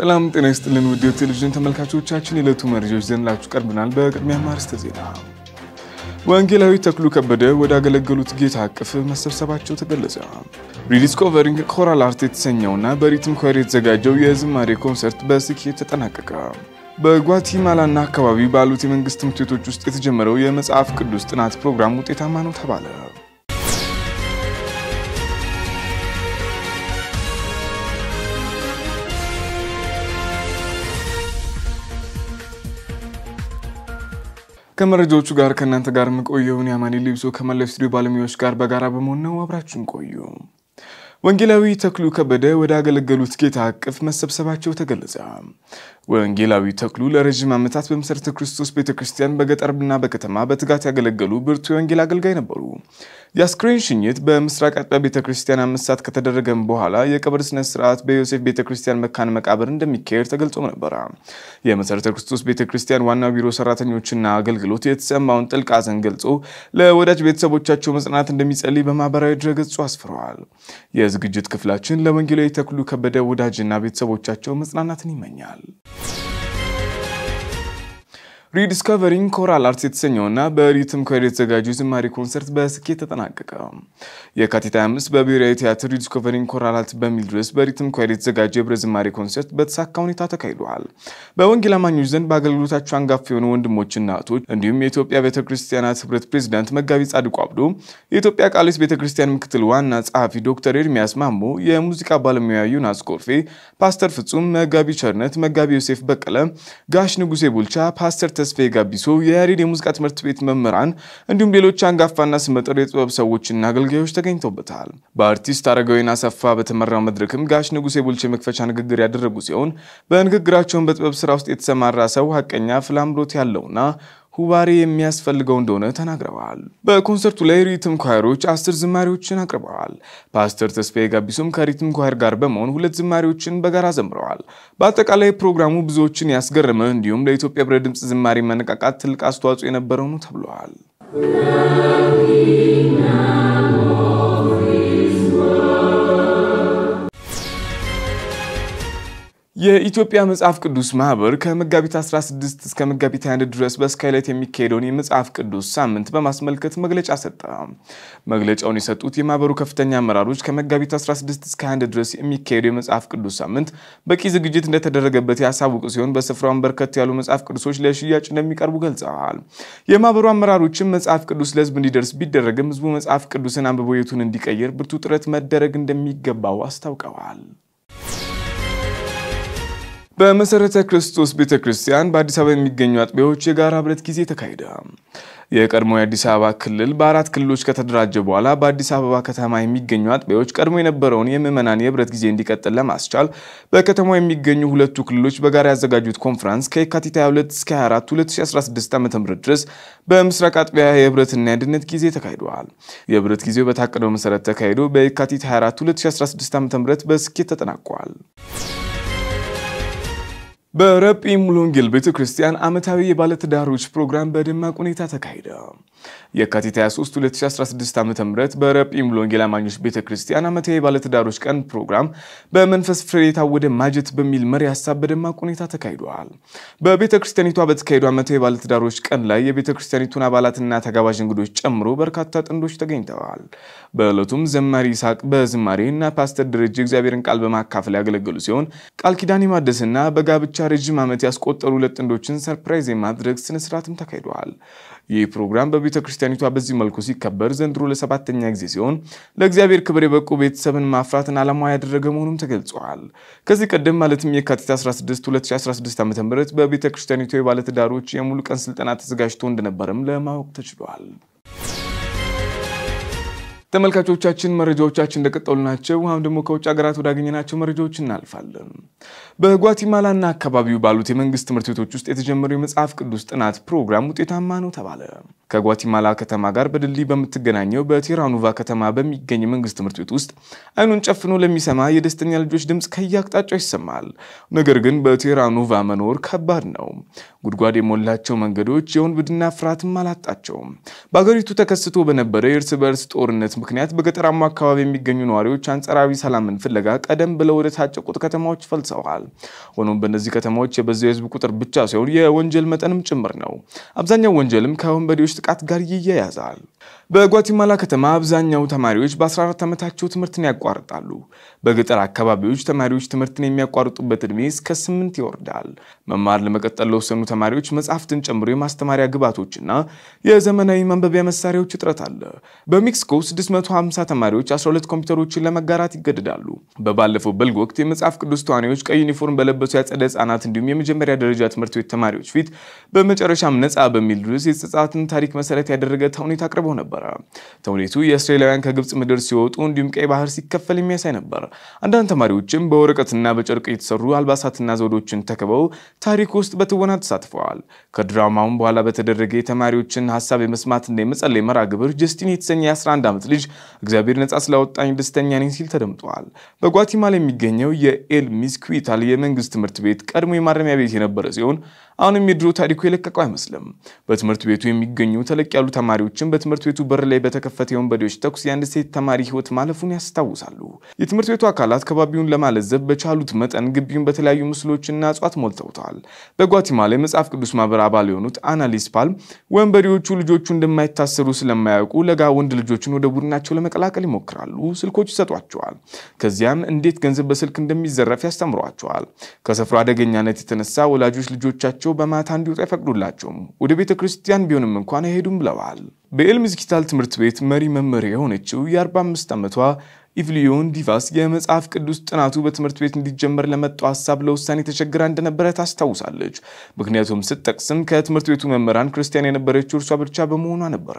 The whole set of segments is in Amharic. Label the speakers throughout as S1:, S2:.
S1: ሰላም ጤና ይስጥልን ውድ ቴሌቪዥን ተመልካቾቻችን፣ የዕለቱ መረጃዎች ዘንላችሁ ቀርብናል በቅድሚያ ማርስተ ዜና። ወንጌላዊ ተክሉ ከበደ ወደ አገለገሉት ጌታ እቅፍ መሰብሰባቸው ተገለጸ። ሪዲስኮቨሪንግ ኮራል አርት የተሰኘውና በሪትም ኮር የተዘጋጀው የዝማሬ ኮንሰርት በስኬት ተጠናቀቀ። በጓቲማላና አካባቢ ባሉት የመንግስት ትምህርት ቤቶች ውስጥ የተጀመረው የመጽሐፍ ቅዱስ ጥናት ፕሮግራም ውጤታማ ነው ተባለ። ከመረጃዎቹ ጋር ከእናንተ ጋር የምቆየውን የአማኒ ሊብሶ ከመለስ ስቱዲዮ ባለሙያዎች ጋር በጋራ በመሆን ነው። አብራችሁን ቆዩ። ወንጌላዊ ተክሉ ከበደ ወደ አገለገሉት ጌታ እቅፍ መሰብሰባቸው ተገለጸ። ወንጌላዊ ተክሉ ለረዥም ዓመታት በመሠረተ ክርስቶስ ቤተ ክርስቲያን በገጠርና በከተማ በትጋት ያገለገሉ ብርቱ የወንጌል አገልጋይ ነበሩ። የአስክሬን ሽኝት በምስራቅ አጥቢያ ቤተ ክርስቲያን አምስት ሰዓት ከተደረገም በኋላ የቀብር ስነ ስርዓት በዮሴፍ ቤተ ክርስቲያን መካነ መቃብር እንደሚካሄድ ተገልጾም ነበረ። የመሠረተ ክርስቶስ ቤተ ክርስቲያን ዋና ቢሮ ሰራተኞችና አገልግሎት የተሰማውን ጥልቅ ሐዘን ገልጾ ለወዳጅ ቤተሰቦቻቸው መጽናት እንደሚጸልይ በማህበራዊ ድረገጹ አስፍረዋል። የዝግጅት ክፍላችን ለወንጌላዊ ተክሉ ከበደ ወዳጅና ቤተሰቦቻቸው መጽናናትን ይመኛል። ሪዲስከቨሪንግ ኮራል አርትስ የተሰኘውና በሪትም ኮድ የተዘጋጀው ዝማሬ ኮንሰርት በስኬት ተጠናቀቀ። የካቲት 25 በብሔራዊ ቲያትር ሪዲስከቨሪንግ ኮራል አርት በሚል ድረስ በሪትም ኮድ የተዘጋጀ የብረት ዝማሬ ኮንሰርት በተሳካ ሁኔታ ተካሂዷል። በወንጌል አማኞች ዘንድ በአገልግሎታቸው አንጋፋ የሆኑ ወንድሞችና እህቶች እንዲሁም የኢትዮጵያ ቤተ ህብረት ፕሬዚዳንት መጋቢ ጻድቁ አብዶ፣ የኢትዮጵያ ቃሊስ ቤተ ክርስቲያን ምክትል ዋና ጸሐፊ ዶክተር ኤርሚያስ ማሞ፣ የሙዚቃ ባለሙያ ዮናስ ጎርፌ፣ ፓስተር ፍጹም፣ መጋቢ ቸርነት፣ መጋቢ ዮሴፍ በቀለ፣ ጋሽ ንጉሴ ቡልቻ፣ ፓስተር ተስፋዬ ጋቢሶ፣ የያሬድ የሙዚቃ ትምህርት ቤት መምህራን እንዲሁም ሌሎች አንጋፋና ስመጥር የጥበብ ሰዎችና አገልጋዮች ተገኝተውበታል። በአርቲስት አረጋዊን አሰፋ በተመራው መድረክም ጋሽ ንጉሴ ቡልቼ መክፈቻ ንግግር ያደረጉ ሲሆን በንግግራቸውን በጥበብ ስራ ውስጥ የተሰማራ ሰው ሀቀኛ ፍላምሎት ያለውና ሁባሬ የሚያስፈልገው እንደሆነ ተናግረዋል። በኮንሰርቱ ላይ ሪትም ኳየሮች አስር ዝማሪዎችን አቅርበዋል። ፓስተር ተስፋዬ ጋቢሶም ከሪትም ኳየር ጋር በመሆን ሁለት ዝማሪዎችን በጋራ ዘምረዋል። በአጠቃላይ ፕሮግራሙ ብዙዎችን ያስገረመ እንዲሁም ለኢትዮጵያ ብረ ድምፅ ዝማሬ መነቃቃት ትልቅ አስተዋጽኦ የነበረው ነው ተብለዋል። የኢትዮጵያ መጽሐፍ ቅዱስ ማህበር ከመጋቢት 16 እስከ መጋቢት 21 ድረስ በስካይላይት የሚካሄደውን የመጽሐፍ ቅዱስ ሳምንት በማስመልከት መግለጫ ሰጠ። መግለጫውን የሰጡት የማህበሩ ከፍተኛ አመራሮች ከመጋቢት 16 እስከ 21 ድረስ የሚካሄደው የመጽሐፍ ቅዱስ ሳምንት በቂ ዝግጅት እንደተደረገበት ያሳውቁ ሲሆን በስፍራውን በርከት ያሉ መጽሐፍ ቅዱሶች ለሽያጭ እንደሚቀርቡ ገልጸዋል። የማህበሩ አመራሮችም መጽሐፍ ቅዱስ ለህዝብ እንዲደርስ ቢደረግም ህዝቡ መጽሐፍ ቅዱስን አንብቦ እንዲቀይር ብርቱ ጥረት መደረግ እንደሚገባው አስታውቀዋል። በመሰረተ ክርስቶስ ቤተ ክርስቲያን በአዲስ አበባ የሚገኙ አጥቢያዎች የጋራ ህብረት ጊዜ ተካሄደ። የቀድሞ የአዲስ አበባ ክልል በአራት ክልሎች ከተደራጀ በኋላ በአዲስ አበባ ከተማ የሚገኙ አጥቢያዎች ቀድሞ የነበረውን የምዕመናን የህብረት ጊዜ እንዲቀጥል ለማስቻል በከተማ የሚገኙ ሁለቱ ክልሎች በጋራ ያዘጋጁት ኮንፈረንስ ከየካቲት 22 እስከ 24 2016 ዓ ም ድረስ በምስራቅ አጥቢያ የህብረትና የአንድነት ጊዜ ተካሂደዋል። የህብረት ጊዜው በታቀደው መሰረት ተካሂዶ በየካቲት 24 2016 ዓ ም በስኬት ተጠናቋል። በረጲ ሙሉወንጌል ቤተ ክርስቲያን ዓመታዊ የባለትዳሮች ፕሮግራም በደማቅ ሁኔታ ተካሂደ። የካቲት 23 2016 ዓ ም በረጲም ኢምሎንጌል አማኞች ቤተ ክርስቲያን ዓመታዊ ባለትዳሮች ቀን ፕሮግራም በመንፈስ ፍሬ የታወደ ማጀት በሚል መሪ ሀሳብ በደማቅ ሁኔታ ተካሂደዋል። በቤተ ክርስቲያኒቷ በተካሄዱ ዓመታዊ ባለትዳሮች ቀን ላይ የቤተ ክርስቲያኒቱን አባላትና ተጋባዥ እንግዶች ጨምሮ በርካታ ጥንዶች ተገኝተዋል። በዕለቱም ዘማሪ ይስሐቅ በዝማሬ እና ፓስተር ደረጀ እግዚአብሔርን ቃል በማካፈል ያገለገሉ ሲሆን ቃል ኪዳን የማደስና በጋብቻ ረዥም ዓመት ያስቆጠሩ ሁለት ጥንዶችን ሰርፕራይዝ የማድረግ ስነስርዓትም ተካሂደዋል። ይህ ፕሮግራም በቤተ ክርስቲያኒቷ በዚህ መልኩ ሲከበር ዘንድሮ ለሰባተኛ ጊዜ ሲሆን ለእግዚአብሔር ክብር የበቁ ቤተሰብን ማፍራትን ዓላማ ያደረገ መሆኑም ተገልጿል። ከዚህ ቀደም ማለትም የካቲት 16 2016 ዓ ም በቤተ ክርስቲያኒቷ የባለትዳሮች የሙሉ ቀን ስልጠና ተዘጋጅቶ እንደነበረም ለማወቅ ተችሏል። ተመልካቾቻችን መረጃዎቻችን እንደቀጠሉ ናቸው። አሁን ደግሞ ከውጭ ሀገራት ወዳገኘናቸው መረጃዎች እናልፋለን። በጓቲማላና አካባቢው ባሉት የመንግስት ትምህርት ቤቶች ውስጥ የተጀመረው የመጽሐፍ ቅዱስ ጥናት ፕሮግራም ውጤታማ ነው ተባለ። ከጓቲማላ ከተማ ጋር በድልድይ በምትገናኘው በቴራኑቫ ከተማ በሚገኝ የመንግስት ትምህርት ቤት ውስጥ አይኑን ጨፍኖ ለሚሰማ የደስተኛ ልጆች ድምፅ ከየአቅጣጫው ይሰማል። ነገር ግን በቴራኑቫ መኖር ከባድ ነው። ጉድጓድ የሞላቸው መንገዶች የወንብድና ፍርሃትም አላጣቸውም። በአገሪቱ ተከስቶ በነበረ የእርስ በእርስ ጦርነት ምክንያት በገጠራማ አካባቢ የሚገኙ ነዋሪዎች አንጸራዊ ሰላምን ፍለጋ ቀደም ብለው ወደ ታጨቁት ከተማዎች ፈልሰዋል። ሆኖም በእነዚህ ከተማዎች የበዛ የህዝብ ቁጥር ብቻ ሳይሆን የወንጀል መጠንም ጭምር ነው። አብዛኛው ወንጀልም ከወንበዴዎች ጥቃት ጋር ይያያዛል። በጓቲማላ ከተማ አብዛኛው ተማሪዎች በ14 ዓመታቸው ትምህርትን ያቋርጣሉ። በገጠር አካባቢዎች ተማሪዎች ትምህርትን የሚያቋርጡበት ዕድሜ እስከ 8 ይወርዳል። መማር ለመቀጠል ለወሰኑ ተማሪዎች መጽሐፍትን ጨምሮ የማስተማሪያ ግብዓቶችና የዘመናዊ ማንበቢያ መሳሪያዎች እጥረት አለ። በሜክሲኮ 650 ተማሪዎች 12 ኮምፒውተሮችን ለመጋራት ይገደዳሉ። በባለፈው በልግ ወቅት የመጽሐፍ ቅዱስ ተዋናዮች ቀይ ዩኒፎርም በለበሱ ያጸደ ህጻናት እንዲሁም የመጀመሪያ ደረጃ ትምህርት ቤት ተማሪዎች ፊት በመጨረሻም ነጻ በሚል ርዕስ የህጻናትን ታሪክ መሰረት ያደረገ ተውኔት አቅርበው ነበር። ነበረ። ተውኔቱ የእስራኤላውያን ከግብፅ ምድር ሲወጡ እንዲሁም ቀይ ባህር ሲከፈል የሚያሳይ ነበር። አንዳንድ ተማሪዎችም በወረቀትና በጨርቅ የተሰሩ አልባሳትና ዘውዶችን ተክበው ታሪክ ውስጥ በትወና ተሳትፈዋል። ከድራማውም በኋላ በተደረገ የተማሪዎችን ሀሳብ የመስማትና የመጸለይ መራ ግብር ጀስቲን የተሰኘ የ11 ዓመት ልጅ እግዚአብሔር ነጻ ስላወጣኝ ደስተኛ ነኝ ሲል ተደምጧል። በጓቲማላ የሚገኘው የኤል ሚስኩዊታል የመንግስት ትምህርት ቤት ቀድሞ የማረሚያ ቤት የነበረ ሲሆን አሁንም የድሮ ታሪኩ የለቀቀው አይመስልም። በትምህርት ቤቱ የሚገኙ ተለቅ ያሉ ተማሪዎችን በትምህርት ቤቱ በር ላይ በተከፈተ የወንበዴዎች ተኩስ የአንድ ሴት ተማሪ ህይወት ማለፉን ያስታውሳሉ። የትምህርት ቤቱ አካላት ከባቢውን ለማለዘብ በቻሉት መጠን ግቢውን በተለያዩ ምስሎችና እጽዋት ሞልተውታል። በጓቲማላ የመጽሐፍ ቅዱስ ማህበር አባል የሆኑት አናሊስ ፓል ወንበዴዎቹ ልጆቹ እንደማይታሰሩ ስለማያውቁ ለጋ ወንድ ልጆችን ወደ ቡድናቸው ለመቀላቀል ይሞክራሉ። ስልኮች ይሰጧቸዋል። ከዚያም እንዴት ገንዘብ በስልክ እንደሚዘረፍ ያስተምሯቸዋል። ከሰፍሮ አደገኛነት የተነሳ ወላጆች ልጆቻቸው ልጆቻቸው በማታ እንዲወጡ አይፈቅዱላቸውም። ወደ ቤተ ክርስቲያን ቢሆንም እንኳን አይሄዱም ብለዋል። በኤልሚዝ ኪታል ትምህርት ቤት መሪ መመሪያ የሆነችው የ45 ዓመቷ ኢቭልዩን ዲቫስ የመጽሐፍ ቅዱስ ጥናቱ በትምህርት ቤት እንዲጀመር ለመጣው ሀሳብ ለውሳኔ ተቸግራ እንደነበረ ታስታውሳለች። ምክንያቱም ስትጠቅስም ከትምህርት ቤቱ መምህራን ክርስቲያን የነበረችው እርሷ ብቻ በመሆኗ ነበረ።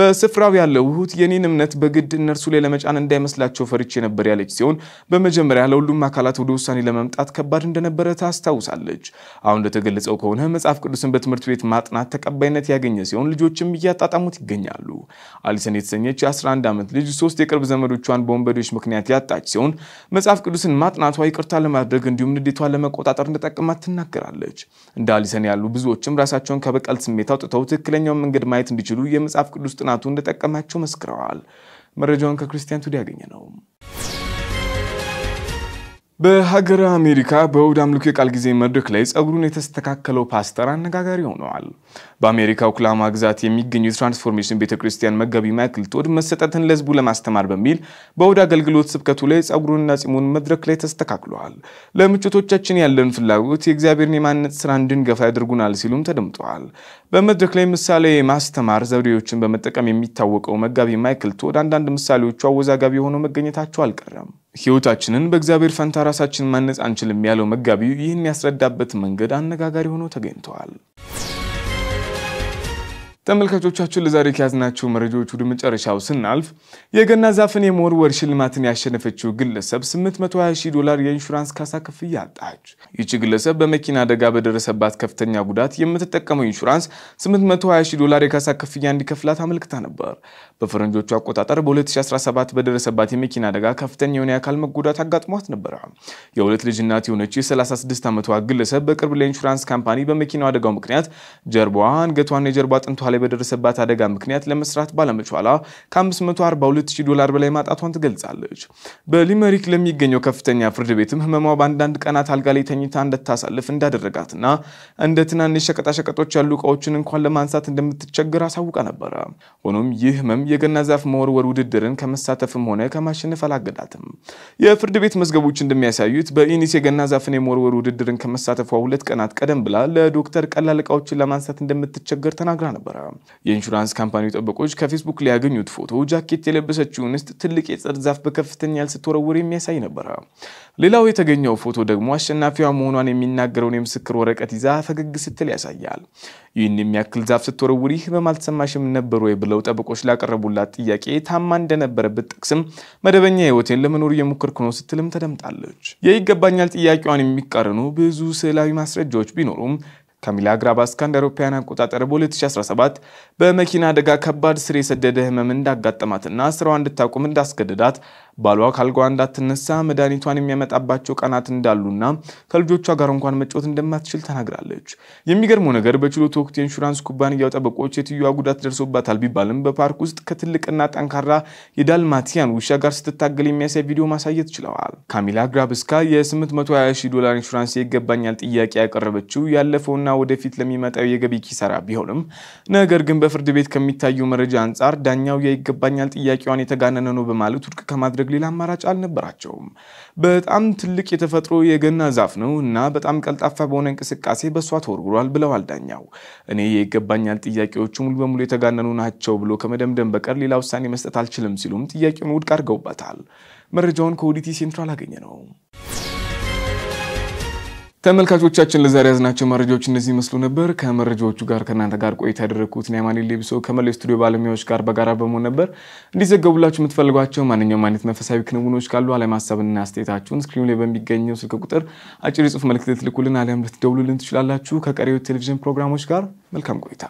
S1: በስፍራው ያለው ውሁት የኔን እምነት በግድ እነርሱ ላይ ለመጫን እንዳይመስላቸው ፈርቼ ነበር ያለች ሲሆን በመጀመሪያ ለሁሉም አካላት ወደ ውሳኔ ለመምጣት ከባድ እንደነበረ ታስታውሳለች። አሁን እንደተገለጸው ከሆነ መጽሐፍ ቅዱስን በትምህርት ቤት ማጥናት ተቀባይነት ያገኘ ሲሆን ልጆችም እያጣጣሙት ይገኛሉ። አሊሰን የተሰኘች የ11 ዓመት ልጅ ሶስት የቅርብ ዘመዶቿን በወንበዴዎች ምክንያት ያጣች ሲሆን መጽሐፍ ቅዱስን ማጥናቷ ይቅርታ ለማድረግ እንዲሁም ንዴቷን ለመቆጣጠር እንደጠቀማት ትናገራለች። እንደ አሊሰን ያሉ ብዙዎችም ራሳቸውን ከበቀል ስሜት አውጥተው ትክክለኛውን መንገድ ማየት እንዲችሉ የመጽሐፍ ቅዱስ ጥናቱ እንደጠቀማቸው መስክረዋል። መረጃውን ከክርስቲያን ቱዲ ያገኘ ነው። በሀገረ አሜሪካ በእሁድ አምልኮ የቃል ጊዜ መድረክ ላይ ጸጉሩን የተስተካከለው ፓስተር አነጋጋሪ ሆነዋል። በአሜሪካ ኦክላማ ግዛት የሚገኙ የትራንስፎርሜሽን ቤተ ክርስቲያን መጋቢ ማይክል ቶድ መሰጠትን ለህዝቡ ለማስተማር በሚል በእሁድ አገልግሎት ስብከቱ ላይ ጸጉሩንና ጺሙን መድረክ ላይ ተስተካክለዋል። ለምቾቶቻችን ያለን ፍላጎት የእግዚአብሔርን የማንነት ስራ እንድንገፋ ያደርጉናል ሲሉም ተደምጠዋል። በመድረክ ላይ ምሳሌ የማስተማር ዘዴዎችን በመጠቀም የሚታወቀው መጋቢ ማይክል ቶድ አንዳንድ ምሳሌዎቹ አወዛጋቢ የሆነው መገኘታቸው አልቀረም። ሕይወታችንን በእግዚአብሔር ፈንታ ራሳችን ማነጽ አንችልም ያለው መጋቢው ይህን ያስረዳበት መንገድ አነጋጋሪ ሆኖ ተገኝተዋል። ተመልካቾቻችን ለዛሬ ከያዝናቸው መረጃዎች ወደ መጨረሻው ስናልፍ የገና ዛፍን የመወርወር ሽልማትን ያሸነፈችው ግለሰብ 820 ዶላር የኢንሹራንስ ካሳ ክፍያ አጣች። ይቺ ግለሰብ በመኪና አደጋ በደረሰባት ከፍተኛ ጉዳት የምትጠቀመው ኢንሹራንስ 820 ዶላር የካሳ ክፍያ እንዲከፍላት አመልክታ ነበር። በፈረንጆቹ አቆጣጠር በ2017 በደረሰባት የመኪና አደጋ ከፍተኛ የሆነ የአካል መጎዳት አጋጥሟት ነበረ። የሁለት ልጅ እናት የሆነች የ36 ዓመቷ ግለሰብ በቅርብ ለኢንሹራንስ ካምፓኒ በመኪናው አደጋው ምክንያት ጀርባዋ፣ አንገቷና የጀርባ አጥንቷ ላይ በደረሰባት አደጋ ምክንያት ለመስራት ባለመቻሏ ከ542 ዶላር በላይ ማጣቷን ትገልጻለች። በሊመሪክ ለሚገኘው ከፍተኛ ፍርድ ቤትም ህመሟ በአንዳንድ ቀናት አልጋ ላይ ተኝታ እንደታሳልፍ እንዳደረጋትና እንደ ትናንሽ ሸቀጣሸቀጦች ያሉ እቃዎችን እንኳን ለማንሳት እንደምትቸግር አሳውቃ ነበረ። ሆኖም ይህ ህመም የገና ዛፍ መወርወር ውድድርን ከመሳተፍም ሆነ ከማሸነፍ አላገዳትም። የፍርድ ቤት መዝገቦች እንደሚያሳዩት በኢኒስ የገና ዛፍን የመወርወር ውድድርን ከመሳተፏ ሁለት ቀናት ቀደም ብላ ለዶክተር ቀላል እቃዎችን ለማንሳት እንደምትቸገር ተናግራ ነበረ። የኢንሹራንስ ካምፓኒ ጠበቆች ከፌስቡክ ላይ ያገኙት ፎቶ ጃኬት የለበሰችውን ውስጥ ትልቅ የጸድ ዛፍ በከፍተኛ ያህል ስትወረውር የሚያሳይ ነበረ። ሌላው የተገኘው ፎቶ ደግሞ አሸናፊዋ መሆኗን የሚናገረውን የምስክር ወረቀት ይዛ ፈገግ ስትል ያሳያል። ይህን የሚያክል ዛፍ ስትወረውር ይህ በማልተሰማሽም ነበር ወይ ብለው ጠበቆች ላቀረቡላት ጥያቄ ታማ እንደነበረ ብትጠቅስም መደበኛ ህይወቴን ለመኖር እየሞከርኩ ነው ስትልም ተደምጣለች። የይገባኛል ጥያቄዋን የሚቃረኑ ብዙ ስዕላዊ ማስረጃዎች ቢኖሩም ካሚላ ግራባስካ እንደ አውሮፓውያን አቆጣጠር በ2017 በመኪና አደጋ ከባድ ስር የሰደደ ህመም እንዳጋጠማትና ስራዋ እንድታቁም እንዳስገደዳት ባሏ ካልጋዋ እንዳትነሳ መድኃኒቷን የሚያመጣባቸው ቀናት እንዳሉና ከልጆቿ ጋር እንኳን መጫወት እንደማትችል ተናግራለች። የሚገርመው ነገር በችሎት ወቅት የኢንሹራንስ ኩባንያው ጠበቆች የትየዋ ጉዳት ደርሶባታል ቢባልም በፓርክ ውስጥ ከትልቅና ጠንካራ የዳልማቲያን ውሻ ጋር ስትታገል የሚያሳይ ቪዲዮ ማሳየት ችለዋል። ካሚላ ግራብስካ የ820 ዶላር ኢንሹራንስ የይገባኛል ጥያቄ ያቀረበችው ያለፈውና ወደፊት ለሚመጣው የገቢ ኪሳራ ቢሆንም ነገር ግን በፍርድ ቤት ከሚታየው መረጃ አንጻር ዳኛው የይገባኛል ጥያቄዋን የተጋነነ ነው በማለት ውድቅ ከማድረግ ሌላ አማራጭ አልነበራቸውም። በጣም ትልቅ የተፈጥሮ የገና ዛፍ ነው እና በጣም ቀልጣፋ በሆነ እንቅስቃሴ በእሷ ተወርግሯል ብለዋል ዳኛው። እኔ የይገባኛል ጥያቄዎቹ ሙሉ በሙሉ የተጋነኑ ናቸው ብሎ ከመደምደም በቀር ሌላ ውሳኔ መስጠት አልችልም ሲሉም ጥያቄውን ውድቅ አድርገውበታል። መረጃውን ከኦዲቲ ሴንትራል አገኘ ነው። ተመልካቾቻችን ለዛሬ ያዝናቸው መረጃዎች እነዚህ ይመስሉ ነበር። ከመረጃዎቹ ጋር ከእናንተ ጋር ቆይታ ያደረግኩት ኒያማኒ ሌቢሶ ከመላው ስቱዲዮ ባለሙያዎች ጋር በጋራ በመሆን ነበር። እንዲዘገቡላችሁ የምትፈልጓቸው ማንኛውም አይነት መንፈሳዊ ክንውኖች ካሉ አለም ሀሳብና አስተያየታችሁን ስክሪኑ ላይ በሚገኘው ስልክ ቁጥር አጭር የጽሁፍ መልክት ልትልኩልን አሊያም ልትደውሉልን ትችላላችሁ። ከቀሪው ቴሌቪዥን ፕሮግራሞች ጋር መልካም ቆይታ